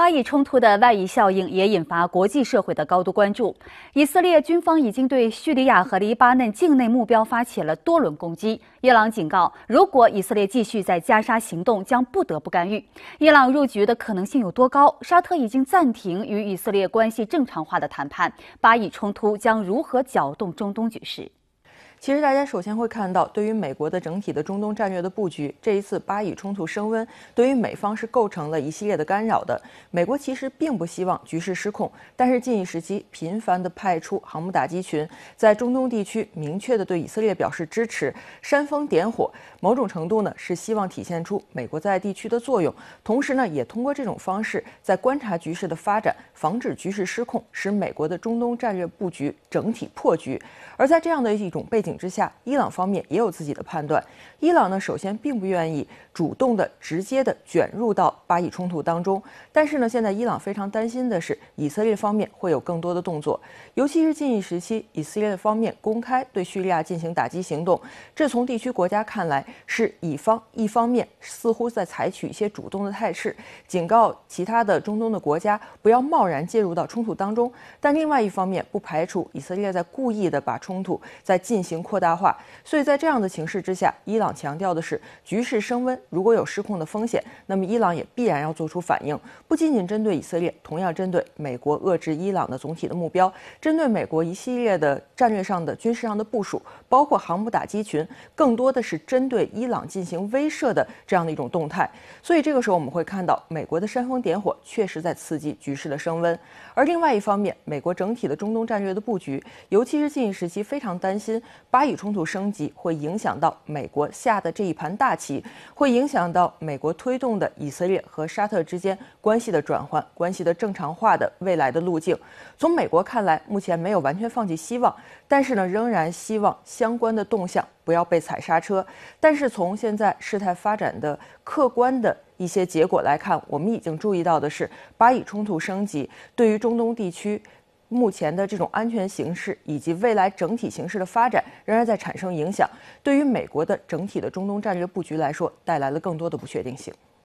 巴以冲突的外溢效应也引发国际社会的高度关注。以色列军方已经对叙利亚和黎巴嫩境内目标发起了多轮攻击。伊朗警告，如果以色列继续在加沙行动，将不得不干预。伊朗入局的可能性有多高？沙特已经暂停与以色列关系正常化的谈判。巴以冲突将如何搅动中东局势？其实大家首先会看到，对于美国的整体的中东战略的布局，这一次巴以冲突升温，对于美方是构成了一系列的干扰的。美国其实并不希望局势失控，但是近一时期频繁的派出航母打击群，在中东地区明确的对以色列表示支持，煽风点火，某种程度呢是希望体现出美国在地区的作用，同时呢也通过这种方式在观察局势的发展，防止局势失控，使美国的中东战略布局整体破局。而在这样的一种背景。之下，伊朗方面也有自己的判断。伊朗呢，首先并不愿意主动的、直接的卷入到巴以冲突当中。但是呢，现在伊朗非常担心的是，以色列方面会有更多的动作，尤其是近一时期，以色列方面公开对叙利亚进行打击行动。这从地区国家看来，是以方一方面似乎在采取一些主动的态势，警告其他的中东的国家不要贸然介入到冲突当中。但另外一方面，不排除以色列在故意的把冲突在进行。扩大化，所以在这样的形势之下，伊朗强调的是局势升温，如果有失控的风险，那么伊朗也必然要做出反应，不仅仅针对以色列，同样针对美国遏制伊朗的总体的目标，针对美国一系列的战略上的、军事上的部署，包括航母打击群，更多的是针对伊朗进行威慑的这样的一种动态。所以这个时候我们会看到，美国的煽风点火确实在刺激局势的升温，而另外一方面，美国整体的中东战略的布局，尤其是近一时期非常担心。巴以冲突升级会影响到美国下的这一盘大棋，会影响到美国推动的以色列和沙特之间关系的转换、关系的正常化的未来的路径。从美国看来，目前没有完全放弃希望，但是呢，仍然希望相关的动向不要被踩刹车。但是从现在事态发展的客观的一些结果来看，我们已经注意到的是，巴以冲突升级对于中东地区。目前的这种安全形势以及未来整体形势的发展，仍然在产生影响，对于美国的整体的中东战略布局来说，带来了更多的不确定性。